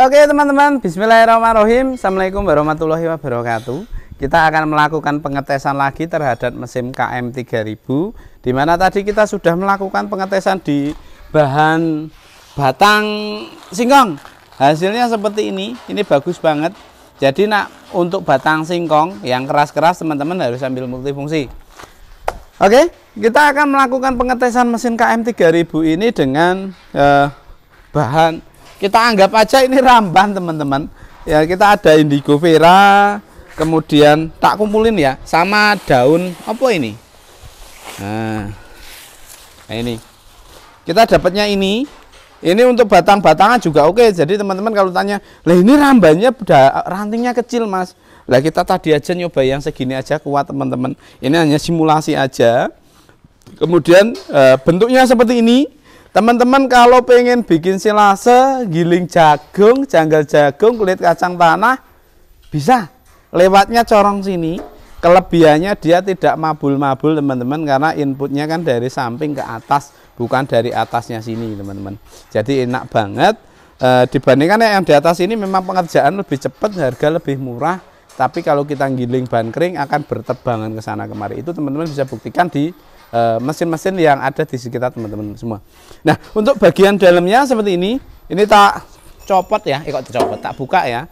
Oke teman-teman, bismillahirrahmanirrahim. Assalamualaikum warahmatullahi wabarakatuh. Kita akan melakukan pengetesan lagi terhadap mesin KM3000 Dimana tadi kita sudah melakukan pengetesan di bahan batang singkong. Hasilnya seperti ini. Ini bagus banget. Jadi nak untuk batang singkong yang keras-keras teman-teman harus ambil multifungsi. Oke, kita akan melakukan pengetesan mesin KM3000 ini dengan eh, bahan kita anggap aja ini ramban teman-teman ya kita ada indigo vera kemudian tak kumpulin ya sama daun apa ini nah, nah ini kita dapatnya ini ini untuk batang-batangan juga oke jadi teman-teman kalau tanya lah ini rambannya rantingnya kecil mas lah kita tadi aja nyoba yang segini aja kuat teman-teman ini hanya simulasi aja kemudian eh, bentuknya seperti ini Teman-teman kalau pengen bikin silase, giling jagung, janggal jagung, kulit kacang tanah, bisa. Lewatnya corong sini. Kelebihannya dia tidak mabul-mabul teman-teman karena inputnya kan dari samping ke atas, bukan dari atasnya sini teman-teman. Jadi enak banget. E, dibandingkan yang di atas ini memang pengerjaan lebih cepat, harga lebih murah. Tapi kalau kita giling ban kering akan bertebangan ke sana kemari. Itu teman-teman bisa buktikan di Eh, mesin-mesin uh, yang ada di sekitar teman-teman semua. Nah, untuk bagian dalamnya seperti ini, ini tak copot ya, eh, copot tak buka ya.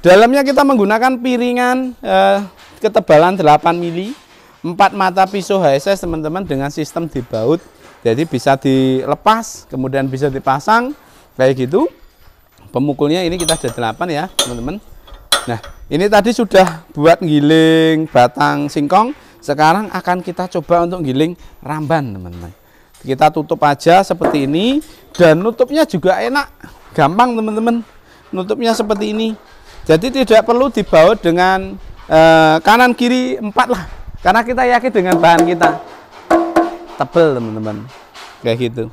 Dalamnya kita menggunakan piringan uh, ketebalan 8 mili, empat mata pisau HSS teman-teman dengan sistem dibaut. Jadi bisa dilepas, kemudian bisa dipasang kayak gitu. Pemukulnya ini kita ada 8 ya, teman-teman. Nah, ini tadi sudah buat giling batang singkong sekarang akan kita coba untuk giling ramban, teman-teman. Kita tutup aja seperti ini dan nutupnya juga enak, gampang, teman-teman. Nutupnya seperti ini. Jadi tidak perlu dibawa dengan uh, kanan kiri empat lah, karena kita yakin dengan bahan kita tebel, teman-teman. Kayak gitu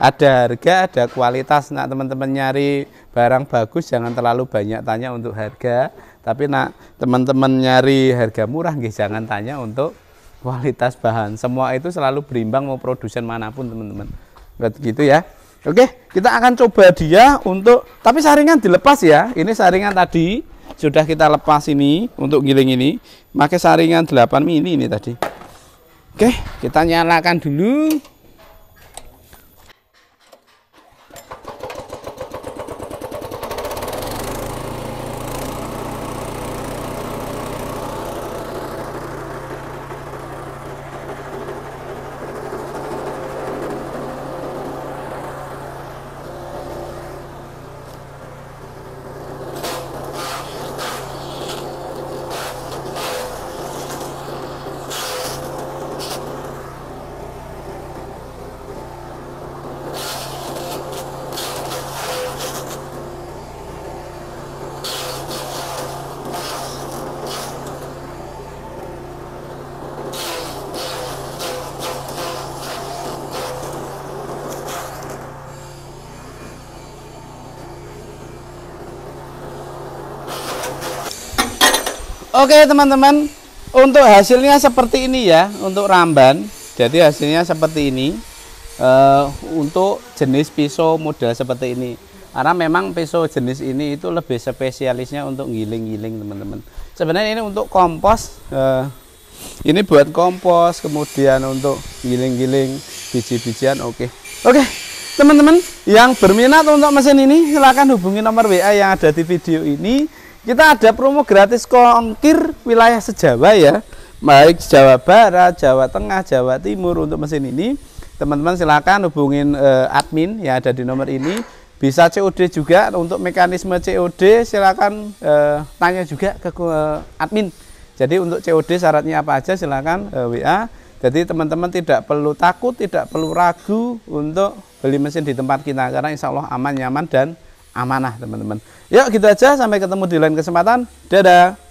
ada harga, ada kualitas. Nak teman-teman nyari barang bagus jangan terlalu banyak tanya untuk harga, tapi nak teman-teman nyari harga murah nggih jangan tanya untuk kualitas bahan. Semua itu selalu berimbang mau produsen manapun, teman-teman. Begitu ya. Oke, kita akan coba dia untuk tapi saringan dilepas ya. Ini saringan tadi sudah kita lepas ini untuk giling ini. Pakai saringan 8 mili ini tadi. Oke, kita nyalakan dulu. Oke teman-teman untuk hasilnya seperti ini ya untuk ramban jadi hasilnya seperti ini e, untuk jenis pisau model seperti ini karena memang pisau jenis ini itu lebih spesialisnya untuk giling-giling teman-teman sebenarnya ini untuk kompos e, ini buat kompos kemudian untuk giling-giling biji-bijian oke oke teman-teman yang berminat untuk mesin ini silahkan hubungi nomor WA yang ada di video ini kita ada promo gratis kongkir wilayah sejawa ya, baik Jawa Barat, Jawa Tengah, Jawa Timur untuk mesin ini. Teman-teman silahkan hubungin eh, admin yang ada di nomor ini. Bisa COD juga untuk mekanisme COD silahkan eh, tanya juga ke eh, admin. Jadi untuk COD syaratnya apa aja silahkan eh, WA. Jadi teman-teman tidak perlu takut, tidak perlu ragu untuk beli mesin di tempat kita karena insya Allah aman, nyaman dan amanah teman-teman yuk gitu aja sampai ketemu di lain kesempatan dadah